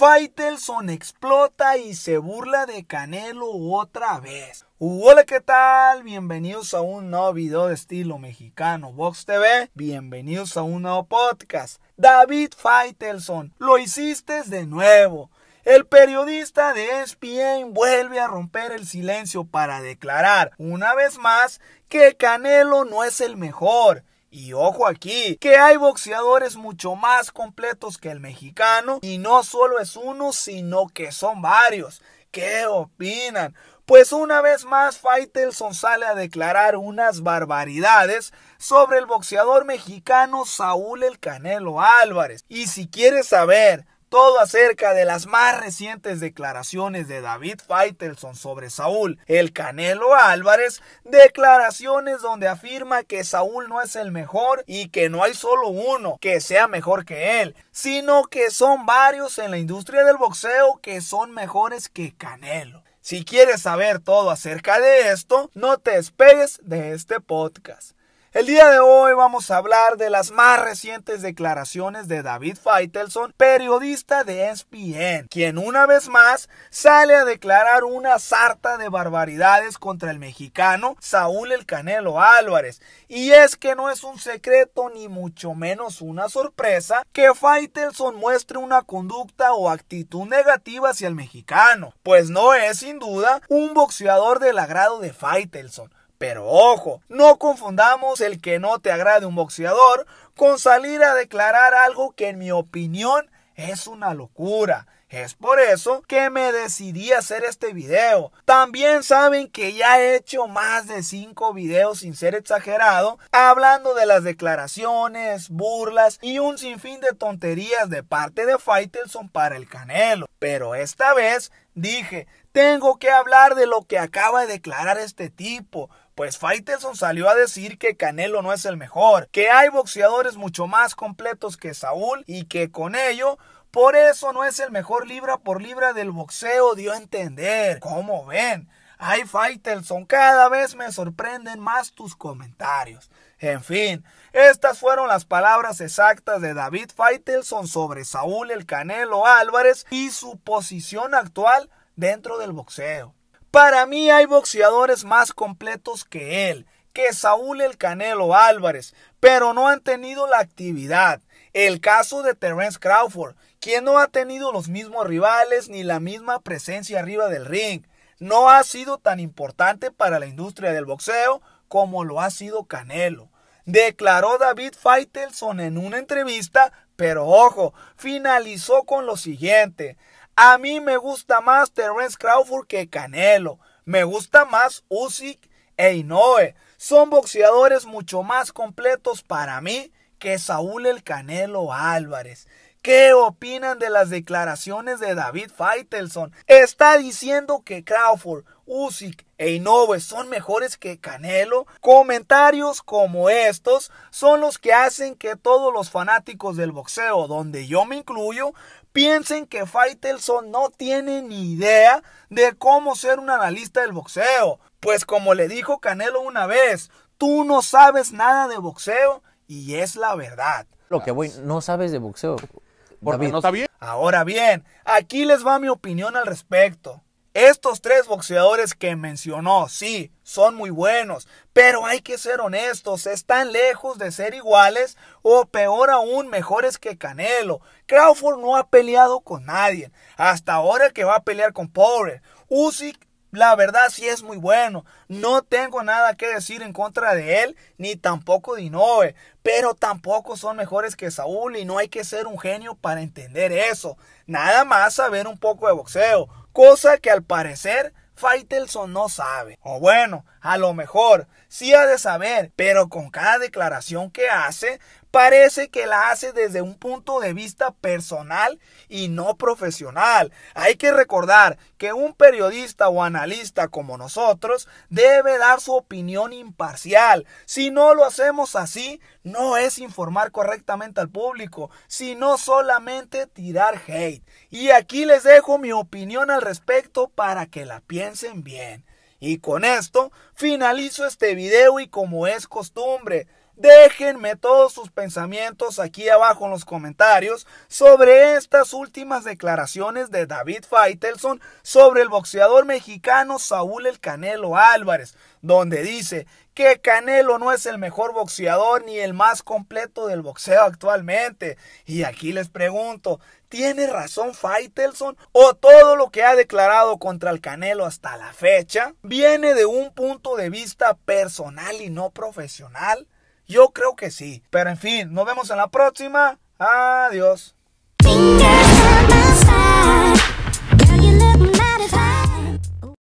Faitelson explota y se burla de Canelo otra vez. Hola, ¿qué tal? Bienvenidos a un nuevo video de estilo mexicano Vox TV. Bienvenidos a un nuevo podcast. David Faitelson, lo hiciste de nuevo. El periodista de ESPN vuelve a romper el silencio para declarar una vez más que Canelo no es el mejor y ojo aquí, que hay boxeadores mucho más completos que el mexicano, y no solo es uno, sino que son varios. ¿Qué opinan? Pues una vez más, Faitelson sale a declarar unas barbaridades sobre el boxeador mexicano Saúl El Canelo Álvarez. Y si quieres saber todo acerca de las más recientes declaraciones de David Faitelson sobre Saúl, el Canelo Álvarez, declaraciones donde afirma que Saúl no es el mejor y que no hay solo uno que sea mejor que él, sino que son varios en la industria del boxeo que son mejores que Canelo. Si quieres saber todo acerca de esto, no te despegues de este podcast. El día de hoy vamos a hablar de las más recientes declaraciones de David Feitelson, periodista de ESPN, quien una vez más sale a declarar una sarta de barbaridades contra el mexicano Saúl El Canelo Álvarez. Y es que no es un secreto ni mucho menos una sorpresa que Feitelson muestre una conducta o actitud negativa hacia el mexicano, pues no es sin duda un boxeador del agrado de Feitelson pero ojo, no confundamos el que no te agrade un boxeador con salir a declarar algo que en mi opinión es una locura. Es por eso que me decidí hacer este video. También saben que ya he hecho más de 5 videos sin ser exagerado, hablando de las declaraciones, burlas y un sinfín de tonterías de parte de Faitelson para el Canelo. Pero esta vez dije, tengo que hablar de lo que acaba de declarar este tipo, pues Faitelson salió a decir que Canelo no es el mejor, que hay boxeadores mucho más completos que Saúl y que con ello por eso no es el mejor libra por libra del boxeo, dio a entender. ¿Cómo ven? Ay, Faitelson, cada vez me sorprenden más tus comentarios. En fin, estas fueron las palabras exactas de David Faitelson sobre Saúl el Canelo Álvarez y su posición actual dentro del boxeo. Para mí hay boxeadores más completos que él, que Saúl el Canelo Álvarez, pero no han tenido la actividad. El caso de Terence Crawford, quien no ha tenido los mismos rivales ni la misma presencia arriba del ring. No ha sido tan importante para la industria del boxeo como lo ha sido Canelo. Declaró David Faitelson en una entrevista, pero ojo, finalizó con lo siguiente. A mí me gusta más Terence Crawford que Canelo. Me gusta más Usyk e Inoue. Son boxeadores mucho más completos para mí que Saúl el Canelo Álvarez. ¿Qué opinan de las declaraciones de David Feitelson? Está diciendo que Crawford, Usyk e Inoue son mejores que Canelo. Comentarios como estos son los que hacen que todos los fanáticos del boxeo, donde yo me incluyo, piensen que Faitelson no tiene ni idea de cómo ser un analista del boxeo. Pues como le dijo Canelo una vez, tú no sabes nada de boxeo y es la verdad. Lo que voy, no sabes de boxeo. Ahora bien, aquí les va mi opinión al respecto. Estos tres boxeadores que mencionó, sí, son muy buenos, pero hay que ser honestos, están lejos de ser iguales o peor aún, mejores que Canelo. Crawford no ha peleado con nadie, hasta ahora que va a pelear con Power. Usyk la verdad sí es muy bueno. No tengo nada que decir en contra de él, ni tampoco de Inove. Pero tampoco son mejores que Saúl y no hay que ser un genio para entender eso. Nada más saber un poco de boxeo. Cosa que al parecer Faitelson no sabe. O bueno, a lo mejor sí ha de saber, pero con cada declaración que hace parece que la hace desde un punto de vista personal y no profesional. Hay que recordar que un periodista o analista como nosotros debe dar su opinión imparcial. Si no lo hacemos así, no es informar correctamente al público, sino solamente tirar hate. Y aquí les dejo mi opinión al respecto para que la piensen bien. Y con esto finalizo este video y como es costumbre, Déjenme todos sus pensamientos aquí abajo en los comentarios sobre estas últimas declaraciones de David Faitelson sobre el boxeador mexicano Saúl El Canelo Álvarez, donde dice que Canelo no es el mejor boxeador ni el más completo del boxeo actualmente. Y aquí les pregunto, ¿tiene razón Faitelson? ¿O todo lo que ha declarado contra el Canelo hasta la fecha viene de un punto de vista personal y no profesional? Yo creo que sí. Pero en fin, nos vemos en la próxima. Adiós.